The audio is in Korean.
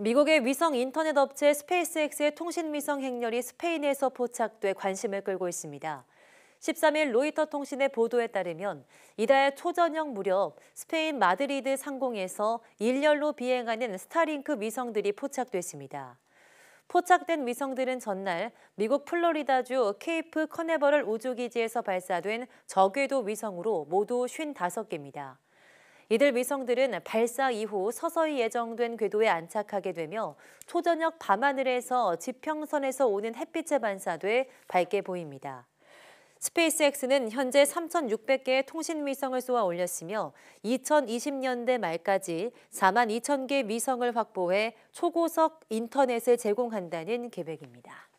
미국의 위성 인터넷 업체 스페이스X의 통신 위성 행렬이 스페인에서 포착돼 관심을 끌고 있습니다. 13일 로이터 통신의 보도에 따르면 이달 초저녁 무렵 스페인 마드리드 상공에서 일렬로 비행하는 스타링크 위성들이 포착됐습니다. 포착된 위성들은 전날 미국 플로리다주 케이프 커네버럴 우주기지에서 발사된 저궤도 위성으로 모두 55개입니다. 이들 위성들은 발사 이후 서서히 예정된 궤도에 안착하게 되며 초저녁 밤하늘에서 지평선에서 오는 햇빛에 반사돼 밝게 보입니다. 스페이스X는 현재 3,600개의 통신위성을 쏘아 올렸으며 2020년대 말까지 4만 2천 개 위성을 확보해 초고속 인터넷을 제공한다는 계획입니다.